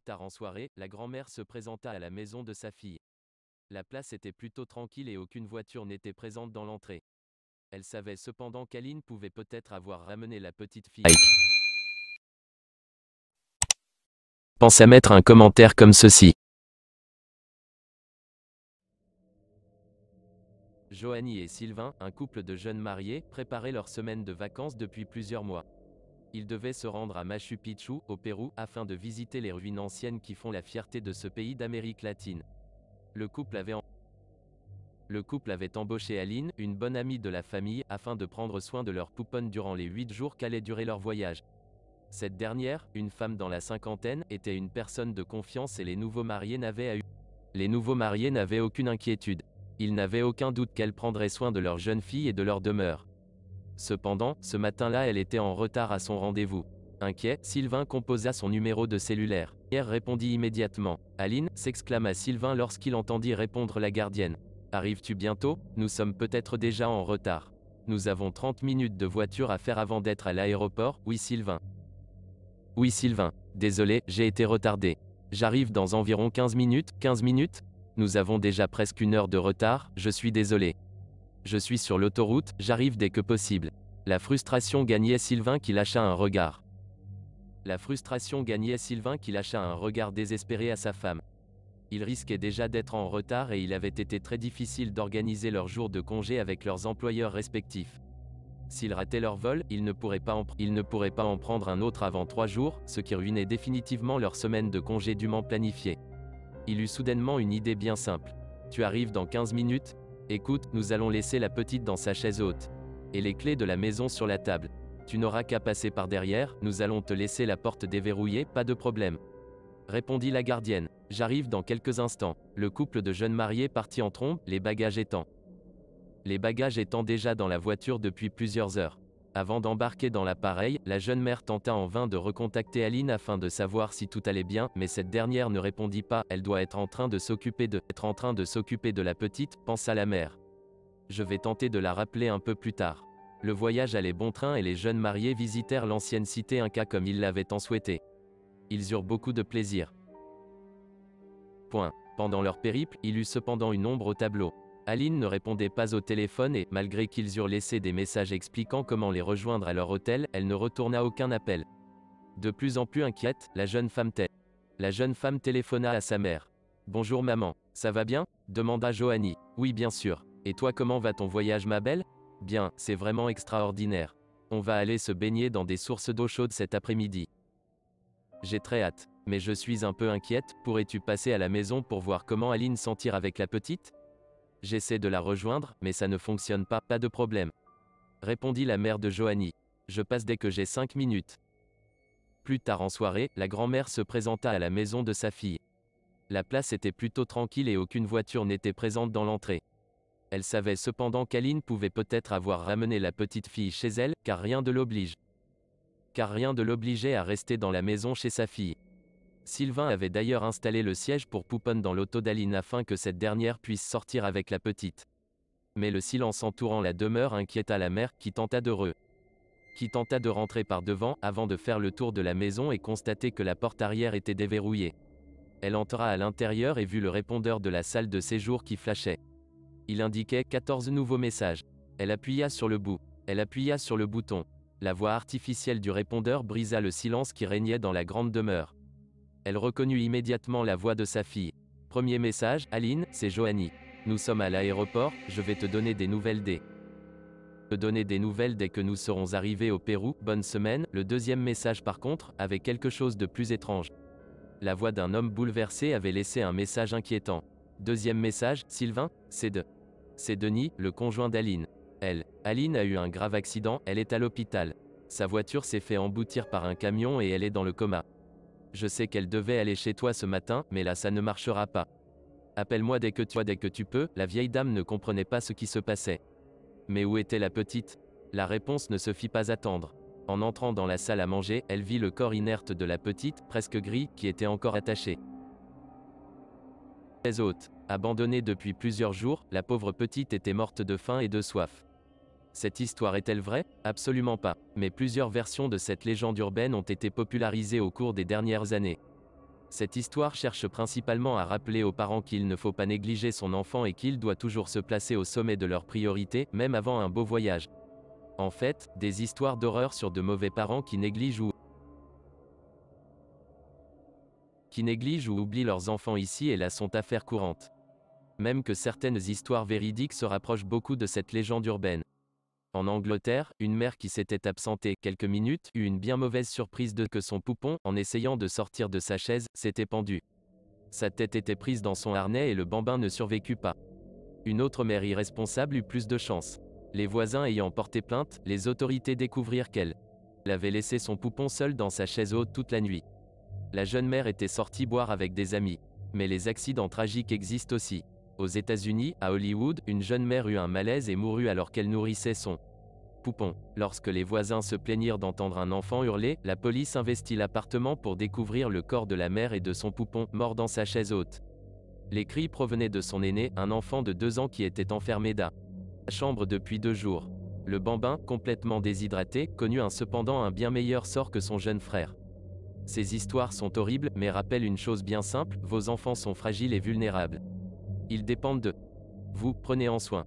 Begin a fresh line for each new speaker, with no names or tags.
tard en soirée, la grand-mère se présenta à la maison de sa fille. La place était plutôt tranquille et aucune voiture n'était présente dans l'entrée. Elle savait cependant qu'Aline pouvait peut-être avoir ramené la petite fille. Pense à mettre un commentaire comme ceci. Joanie et Sylvain, un couple de jeunes mariés, préparaient leur semaine de vacances depuis plusieurs mois il devait se rendre à Machu Picchu, au Pérou, afin de visiter les ruines anciennes qui font la fierté de ce pays d'Amérique latine. Le couple avait embauché Aline, une bonne amie de la famille, afin de prendre soin de leur pouponne durant les huit jours qu'allait durer leur voyage. Cette dernière, une femme dans la cinquantaine, était une personne de confiance et les nouveaux mariés n'avaient Les nouveaux mariés n'avaient aucune inquiétude. Ils n'avaient aucun doute qu'elle prendrait soin de leur jeune fille et de leur demeure. Cependant, ce matin-là elle était en retard à son rendez-vous. Inquiet, Sylvain composa son numéro de cellulaire. Pierre répondit immédiatement. Aline, s'exclama Sylvain lorsqu'il entendit répondre la gardienne. Arrives-tu bientôt Nous sommes peut-être déjà en retard. Nous avons 30 minutes de voiture à faire avant d'être à l'aéroport, oui Sylvain. Oui Sylvain, désolé, j'ai été retardé. J'arrive dans environ 15 minutes, 15 minutes Nous avons déjà presque une heure de retard, je suis désolé. Je suis sur l'autoroute, j'arrive dès que possible. La frustration gagnait Sylvain qui lâcha un regard. La frustration gagnait Sylvain qui lâcha un regard désespéré à sa femme. Il risquait déjà d'être en retard et il avait été très difficile d'organiser leurs jours de congé avec leurs employeurs respectifs. S'ils rataient leur vol, ils ne, pourraient pas en ne pourraient pas en prendre un autre avant trois jours, ce qui ruinait définitivement leur semaine de congé dûment planifiée. Il eut soudainement une idée bien simple. Tu arrives dans 15 minutes, Écoute, nous allons laisser la petite dans sa chaise haute. Et les clés de la maison sur la table. Tu n'auras qu'à passer par derrière, nous allons te laisser la porte déverrouillée, pas de problème. Répondit la gardienne. J'arrive dans quelques instants. Le couple de jeunes mariés partit en trombe, les bagages étant. Les bagages étant déjà dans la voiture depuis plusieurs heures. Avant d'embarquer dans l'appareil, la jeune mère tenta en vain de recontacter Aline afin de savoir si tout allait bien, mais cette dernière ne répondit pas, elle doit être en train de s'occuper de, être en train de s'occuper de la petite, pensa la mère. Je vais tenter de la rappeler un peu plus tard. Le voyage allait bon train et les jeunes mariés visitèrent l'ancienne cité Inca comme ils l'avaient tant souhaité. Ils eurent beaucoup de plaisir. Point. Pendant leur périple, il eut cependant une ombre au tableau. Aline ne répondait pas au téléphone et, malgré qu'ils eurent laissé des messages expliquant comment les rejoindre à leur hôtel, elle ne retourna aucun appel. De plus en plus inquiète, la jeune femme La jeune femme téléphona à sa mère. Bonjour maman, ça va bien demanda Joanie. Oui bien sûr. Et toi comment va ton voyage ma belle Bien, c'est vraiment extraordinaire. On va aller se baigner dans des sources d'eau chaude cet après-midi. J'ai très hâte, mais je suis un peu inquiète, pourrais-tu passer à la maison pour voir comment Aline s'en tire avec la petite J'essaie de la rejoindre, mais ça ne fonctionne pas, pas de problème. Répondit la mère de Joanie. Je passe dès que j'ai cinq minutes. Plus tard en soirée, la grand-mère se présenta à la maison de sa fille. La place était plutôt tranquille et aucune voiture n'était présente dans l'entrée. Elle savait cependant qu'Aline pouvait peut-être avoir ramené la petite fille chez elle, car rien de l'oblige. Car rien de l'obligeait à rester dans la maison chez sa fille. Sylvain avait d'ailleurs installé le siège pour Pouponne dans l'auto afin que cette dernière puisse sortir avec la petite. Mais le silence entourant la demeure inquiéta la mère qui tenta de qui tenta de rentrer par devant avant de faire le tour de la maison et constater que la porte arrière était déverrouillée. Elle entra à l'intérieur et vit le répondeur de la salle de séjour qui flashait. Il indiquait 14 nouveaux messages. Elle appuya sur le bout. Elle appuya sur le bouton. La voix artificielle du répondeur brisa le silence qui régnait dans la grande demeure. Elle reconnut immédiatement la voix de sa fille. Premier message, Aline, c'est Joanie. Nous sommes à l'aéroport, je vais te donner des nouvelles dès. Te donner des nouvelles dès que nous serons arrivés au Pérou, bonne semaine. Le deuxième message par contre, avait quelque chose de plus étrange. La voix d'un homme bouleversé avait laissé un message inquiétant. Deuxième message, Sylvain, c'est de. C'est Denis, le conjoint d'Aline. Elle. Aline a eu un grave accident, elle est à l'hôpital. Sa voiture s'est fait emboutir par un camion et elle est dans le coma. Je sais qu'elle devait aller chez toi ce matin, mais là ça ne marchera pas. Appelle-moi dès que tu dès que tu peux. La vieille dame ne comprenait pas ce qui se passait. Mais où était la petite La réponse ne se fit pas attendre. En entrant dans la salle à manger, elle vit le corps inerte de la petite, presque gris, qui était encore attachée. Les hôtes. Abandonnée depuis plusieurs jours, la pauvre petite était morte de faim et de soif. Cette histoire est-elle vraie Absolument pas, mais plusieurs versions de cette légende urbaine ont été popularisées au cours des dernières années. Cette histoire cherche principalement à rappeler aux parents qu'il ne faut pas négliger son enfant et qu'il doit toujours se placer au sommet de leurs priorités, même avant un beau voyage. En fait, des histoires d'horreur sur de mauvais parents qui négligent ou qui négligent ou oublient leurs enfants ici et là sont affaires courantes. Même que certaines histoires véridiques se rapprochent beaucoup de cette légende urbaine. En Angleterre, une mère qui s'était absentée quelques minutes eut une bien mauvaise surprise de que son poupon, en essayant de sortir de sa chaise, s'était pendu. Sa tête était prise dans son harnais et le bambin ne survécut pas. Une autre mère irresponsable eut plus de chance. Les voisins ayant porté plainte, les autorités découvrirent qu'elle avait laissé son poupon seul dans sa chaise haute toute la nuit. La jeune mère était sortie boire avec des amis. Mais les accidents tragiques existent aussi. Aux États-Unis, à Hollywood, une jeune mère eut un malaise et mourut alors qu'elle nourrissait son poupon. Lorsque les voisins se plaignirent d'entendre un enfant hurler, la police investit l'appartement pour découvrir le corps de la mère et de son poupon, mort dans sa chaise haute. Les cris provenaient de son aîné, un enfant de deux ans qui était enfermé dans la chambre depuis deux jours. Le bambin, complètement déshydraté, connut un cependant un bien meilleur sort que son jeune frère. Ces histoires sont horribles, mais rappellent une chose bien simple, vos enfants sont fragiles et vulnérables. Ils dépendent de vous, prenez en soin.